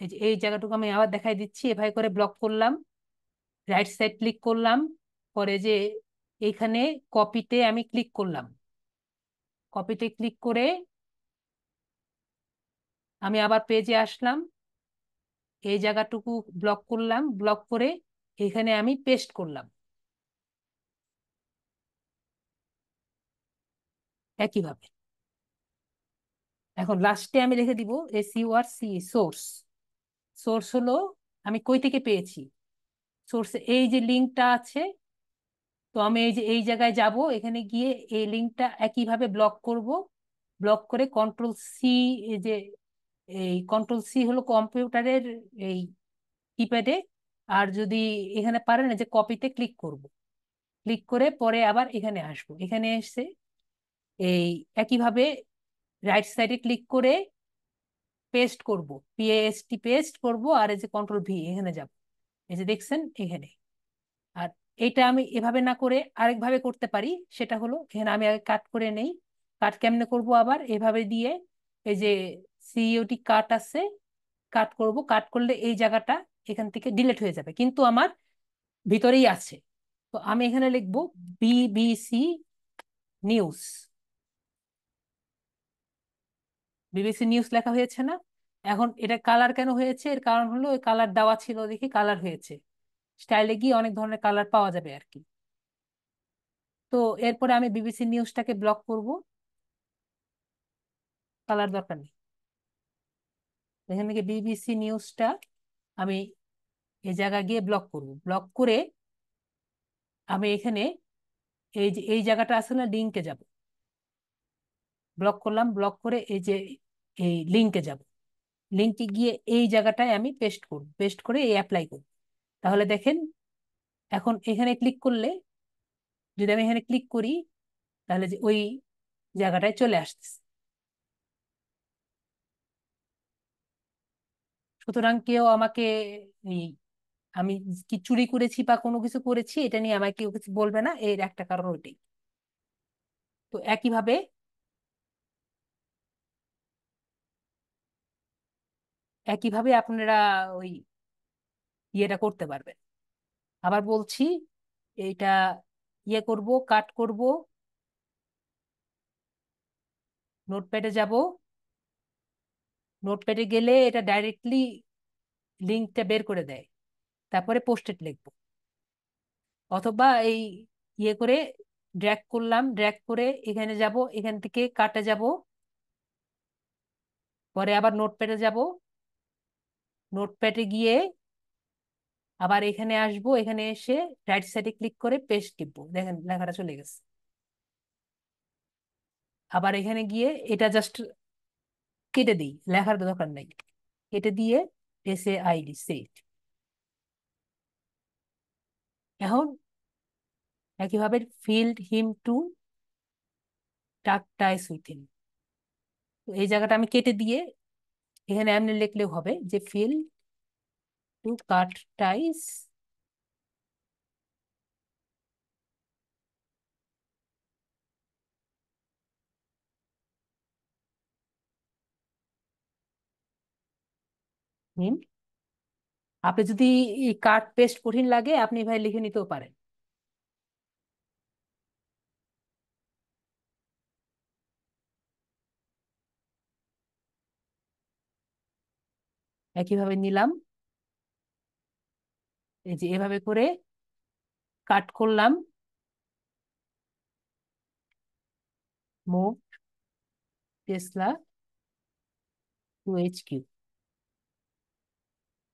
এই যে এই জায়গাটুকু আমি আবার দেখাই দিচ্ছি এভাবে করে ব্লক করলাম রাইট সাইড ক্লিক করলাম পরে যে এইখানে কপিতে আমি ক্লিক করলাম কপিতে ক্লিক করে আমি আবার পেজে আসলাম এই জায়গাটুকু ব্লক করলাম ব্লক করে এখানে আমি পেস্ট করলাম একইভাবে এখন লাস্টে আমি লিখে দিব S U R C source source হলো আমি কই থেকে পেয়েছি সোর্সে এই যে লিঙ্কটা আছে তো আমি এই যে এই জায়গায় যাব এখানে গিয়ে এই লিঙ্কটা একইভাবে ব্লক করব ব্লক করে কন্ট্রোল সি এই যে এই কন্ট্রোল সি হলো কম্পিউটারের এই কিপ্যাডে আর যদি এখানে পারেন যে কপিতে ক্লিক করব ক্লিক করে পরে আবার এখানে আসবো এখানে এসে এই একইভাবে রাইট সাইডে ক্লিক করে পেস্ট করব পিএসটি পেস্ট করব আর এই যে কন্ট্রোল ভি এখানে যাব এই যে দেখছেন এখানে আর এটা আমি এভাবে না করে আরেকভাবে করতে পারি সেটা হলো এখানে আমি আগে কাট করে নেই কাট কেমনে করব আবার এভাবে দিয়ে এই যে সিইওটি কাট e আছে কাট করব কাট করলে এই জায়গাটা এখান থেকে ডিলেট হয়ে যাবে কিন্তু আমার ভিতরেই আছে তো আমি এখানে লিখব বিবিসি নিউজ বিবিসি নিউজ লেখা হয়েছে না এখন এটা কালার কেন হয়েছে এর কারণ হলো ওই কালার দেওয়া ছিল দেখি কালার হয়েছে স্টাইলে গিয়ে অনেক ধরনের কালার পাওয়া যাবে আর কি তো এরপরে আমি বিবিসি নিউজটাকে ব্লক করব কালার দরকার নেই এখান থেকে বিবিসি নিউজটা আমি এই জায়গা গিয়ে ব্লক করব ব্লক করে আমি এখানে এই যে এই জায়গাটা আসলে লিঙ্কে যাবো ব্লক করলাম ব্লক করে এই যে এই লিঙ্কে যাব লিঙ্কে গিয়ে এই জায়গাটায় আমি পেস্ট করব পেস্ট করে এই অ্যাপ্লাই করব তাহলে দেখেন এখন এখানে ক্লিক করলে যদি আমি এখানে ক্লিক করি তাহলে যে ওই জায়গাটায় চলে আসতেছে সুতরাং কেউ আমাকে আমি কি চুরি করেছি বা কোনো কিছু করেছি এটা নিয়ে আমায় কেউ কিছু বলবে না এর একটা কারণ ওইটাই তো একইভাবে একইভাবে আপনারা ওই ইয়েটা করতে পারবেন আবার বলছি এটা ইয়ে করব কাট করব নোটপ্যাডে যাব নোটপ্যাডে গেলে এটা ডাইরেক্টলি লিঙ্কটা বের করে দেয় তারপরে পোস্টেড লিখব অথবা এই ইয়ে করে ড্র্যাক করলাম ড্র্যাক করে এখানে যাব এখান থেকে কাটে যাব পরে আবার নোটপ্যাডে যাব নোটপ্যাডে গিয়ে আবার এখানে আসব এখানে এসে রাইট সাইডে ক্লিক করে পেস্ট টিপবো দেখেন লেখাটা চলে গেছে আবার এখানে গিয়ে এটা জাস্ট কেটে দিই লেখার দরকার নাই কেটে দিয়ে এস এ আইডি সেট এখন একইভাবে ফিল্ড হিম টু টাক টাইস উইথ হিম এই জায়গাটা আমি কেটে দিয়ে এখানে এমনি লিখলেও হবে যে ফিল টু কাট টাইস আপনি যদি কাট পেস্ট কঠিন লাগে আপনি ভাই লিখে নিতেও পারেন একইভাবে নিলাম এই যে এভাবে করে কাট করলাম move Tesla to H Q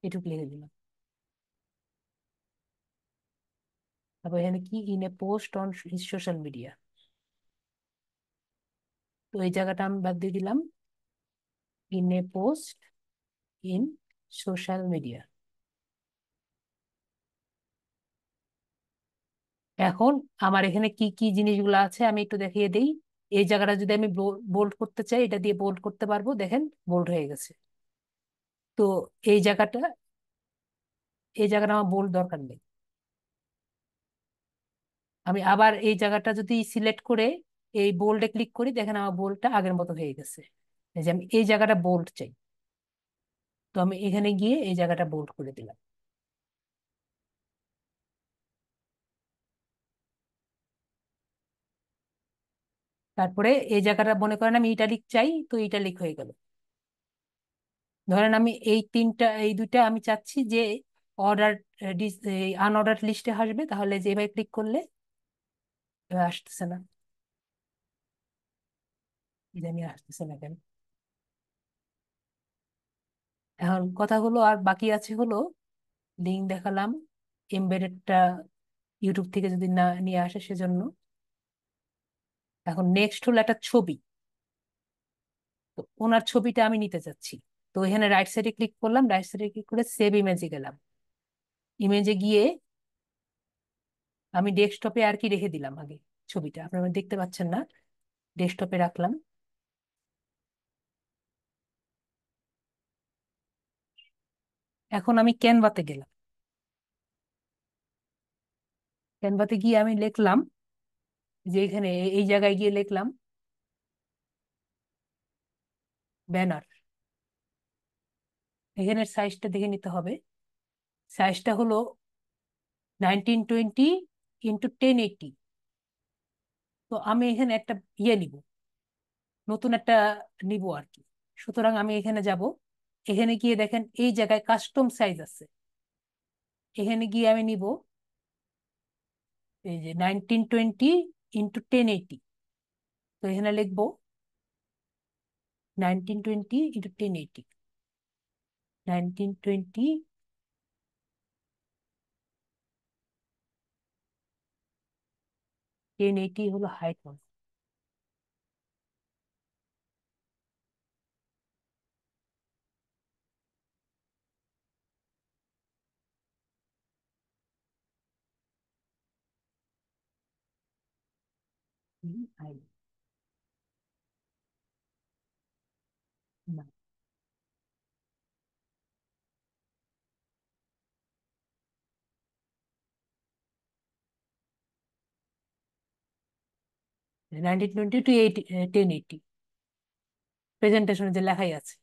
এটুকু লিখে দিলাম তারপর এখানে কি in a post on social media তো এই জায়গাটা আমি বাদ দিয়ে দিলাম in a post in social media. এখন আমার এখানে কি কি জিনিসগুলো আছে আমি একটু দেখিয়ে দিই এই জায়গাটা যদি আমি বোল্ড করতে চাই এটা দিয়ে বোল্ড করতে পারবো দেখেন বোল্ড হয়ে গেছে তো এই জায়গাটা এই জায়গাটা আমার বোল্ড দরকার নেই আমি আবার এই জায়গাটা যদি সিলেক্ট করে এই বোল্ডে ক্লিক করি দেখেন আমার বোল্ডটা আগের মতো হয়ে গেছে এই যে আমি এই জায়গাটা বোল্ড চাই তো আমি এখানে গিয়ে এই জায়গাটা বোল্ড করে দিলাম তারপরে এই জায়গাটা মনে করেন আমি ইটালিক চাই তো ইটালিক হয়ে গেল ধরেন আমি এই তিনটা এই দুইটা আমি চাচ্ছি যে অর্ডার আনঅর্ডার লিস্টে আসবে তাহলে যেভাবে ক্লিক করলে আসতেছে না জানি আসতেছে না কেন এখন কথা হলো আর বাকি আছে হলো লিঙ্ক দেখালাম এমবেডেডটা ইউটিউব থেকে যদি না নিয়ে আসে সেজন্য এখন নেক্সট হলো একটা ছবি তো ওনার ছবিটা আমি নিতে চাচ্ছি তো এখানে রাইট সাইডে ক্লিক করলাম রাইট সাইডে ক্লিক করে সেভ ইমেজে গেলাম ইমেজে গিয়ে আমি ডেস্কটপে আর কি রেখে দিলাম আগে ছবিটা আপনারা দেখতে পাচ্ছেন না ডেস্কটপে রাখলাম এখন আমি ক্যানভাতে গেলাম ক্যানভাতে গিয়ে আমি লিখলাম যে এখানে এই জায়গায় গিয়ে লিখলাম ব্যানার এখানে সাইজটা দেখে নিতে হবে সাইজটা হলো nineteen twenty into ten eighty তো আমি এখানে একটা ইয়ে নিব নতুন একটা নিব আর কি সুতরাং আমি এখানে যাব এখানে গিয়ে দেখেন এই জায়গায় কাস্টম সাইজ আছে এখানে গিয়ে আমি নিব এই যে nineteen twenty into ten eighty তো এখানে লিখবো nineteen twenty into ten eighty nineteen twenty ten eighty হলো হাইট হবে আই না nineteen twenty to eighty ten eighty প্রেজেন্টেশনে যে লেখাই আছে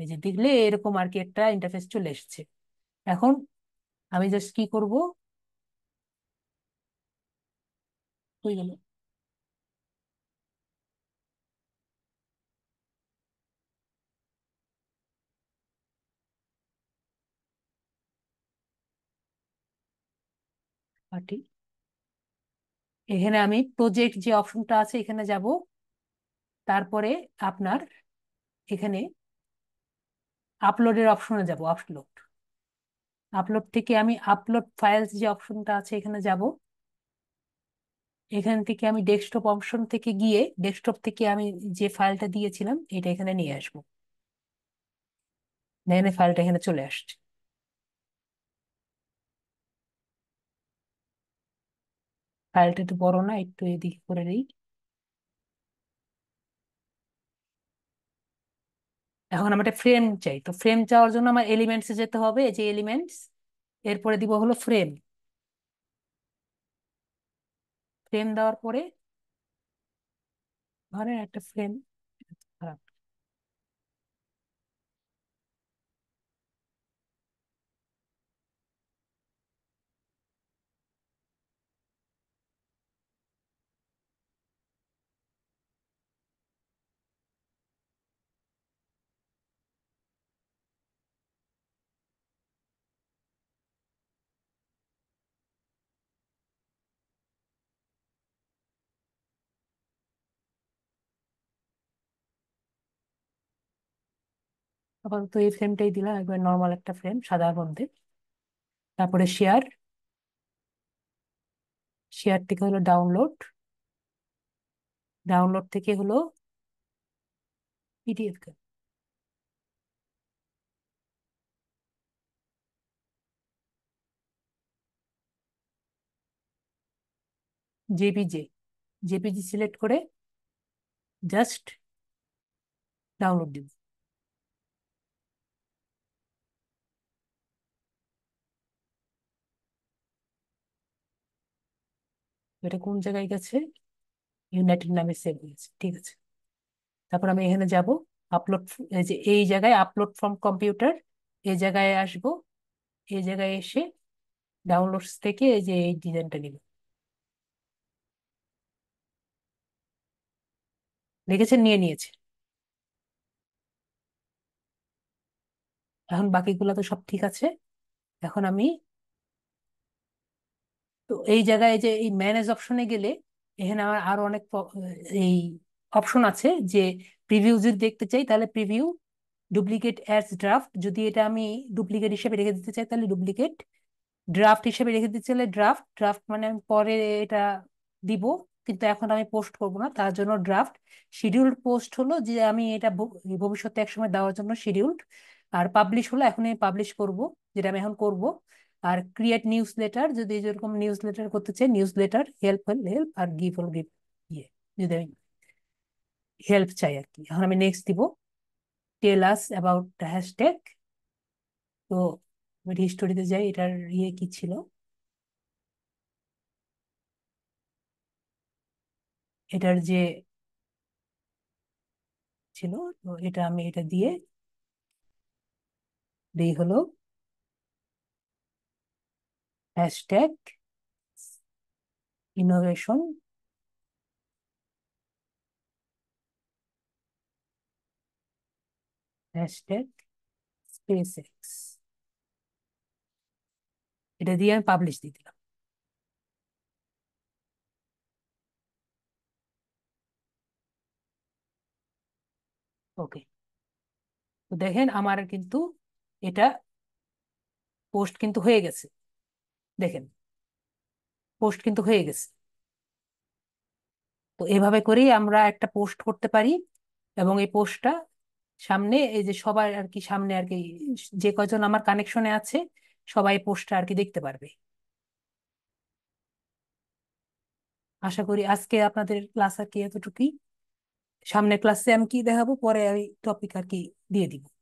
এই যে দেখলে এরকম আর কি একটা ইন্টারফেস চলে এসছে এখন আমি জাস্ট কি করবো হয়ে গেল পার্টি এখানে আমি প্রজেক্ট যে অপশনটা আছে এখানে যাব তারপরে আপনার এখানে আপলোডের অপশনে যাব আপলোড আপলোড থেকে আমি আপলোড ফাইলস যে অপশনটা আছে এখানে যাব এখান থেকে আমি ডেস্কটপ অপশন থেকে গিয়ে ডেস্কটপ থেকে আমি যে ফাইলটা দিয়েছিলাম এটা এখানে নিয়ে আসব এখানে ফাইলটা এখানে চলে আসছে ফাইলটা একটু বড় না একটু এদিকে করে দিই এখন আমার একটা ফ্রেম চাই তো ফ্রেম চাওয়ার জন্য আমার এলিমেন্টসে যেতে হবে যে এলিমেন্টস এরপরে দিব হলো ফ্রেম ফ্রেম দেওয়ার পরে ধরেন একটা ফ্রেম হ্যাঁ। খারাপ আপাতত এই ফ্রেমটাই দিলাম একবার নর্মাল একটা ফ্রেম সাদার মধ্যে তারপরে শেয়ার শেয়ার থেকে হলো ডাউনলোড ডাউনলোড থেকে হলো পিডিএফ জেপিজে জেপিজি সিলেক্ট করে জাস্ট ডাউনলোড দিব এটা কোন জায়গায় গেছে ইউনাইটেড নামে সেভ হয়েছে ঠিক আছে তারপর আমি এখানে যাব আপলোড এই যে এই জায়গায় আপলোড ফ্রম কম্পিউটার এই জায়গায় আসব এই জায়গায় এসে ডাউনলোডস থেকে এই যে এই ডিজাইনটা নিব দেখেছেন নিয়ে নিয়েছে এখন বাকিগুলো তো সব ঠিক আছে এখন আমি তো এই জায়গায় যে এই ম্যানেজ অপশনে গেলে এখানে আমার আরো অনেক এই অপশন আছে যে প্রিভিউ যদি দেখতে চাই তাহলে প্রিভিউ ডুপ্লিকেট অ্যাজ ড্রাফট যদি এটা আমি ডুপ্লিকেট হিসেবে রেখে দিতে চাই তাহলে ডুপ্লিকেট ড্রাফট হিসেবে রেখে দিতে চাইলে ড্রাফট ড্রাফট মানে আমি পরে এটা দিব কিন্তু এখন আমি পোস্ট করব না তার জন্য ড্রাফট শিডিউলড পোস্ট হলো যে আমি এটা ভবিষ্যতে একসময় দেওয়ার জন্য শিডিউলড আর পাবলিশ হলো এখন আমি পাবলিশ করব যেটা আমি এখন করব আর ক্রিয়েট নিউজ লেটার যদি যেরকম নিউজ লেটার করতে চাই নিউজ লেটার হেল্প হল হেল্প আর গিভ হল গিভ ইয়ে যদি আমি হেল্প চাই আর কি এখন আমি নেক্সট দিব টেল আস অ্যাবাউট হ্যাশট্যাগ তো হিস্টোরিতে যাই এটার ইয়ে কি ছিল এটার যে ছিল তো এটা আমি এটা দিয়ে দিই হলো hashtag innovation hashtag SpaceX এটা দিয়ে আমি পাবলিশ দিয়ে দিলাম ওকে তো দেখেন আমার কিন্তু এটা পোস্ট কিন্তু হয়ে গেছে দেখেন পোস্ট কিন্তু হয়ে গেছে তো এভাবে করেই আমরা একটা পোস্ট করতে পারি এবং এই পোস্টটা সামনে এই যে সবার আর কি সামনে আর কি যে কজন আমার কানেকশনে আছে সবাই পোস্টটা আর কি দেখতে পারবে আশা করি আজকে আপনাদের ক্লাস আর কি এতটুকুই সামনে ক্লাসে আমি কি দেখাবো পরে আমি টপিক আর কি দিয়ে দিব